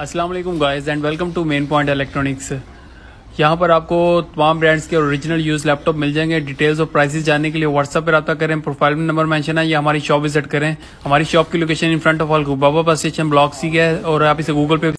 वालेकुम guys and welcome to main point electronics यहाँ पर आपको तमाम ब्रांड्स के ओरिजिनल यूज लैपटॉप मिल जाएंगे डिटेल्स और प्राइसेस जानने के लिए व्हाट्सअप पर रब्ता करें प्रोफाइल नंबर मेंशन है या हमारी शॉप विजिट करें हमारी शॉप की लोकेशन इन फ्रंट ऑफ ऑल बाबा बस स्टेशन ब्लॉक सी है और आप इसे गूगल पे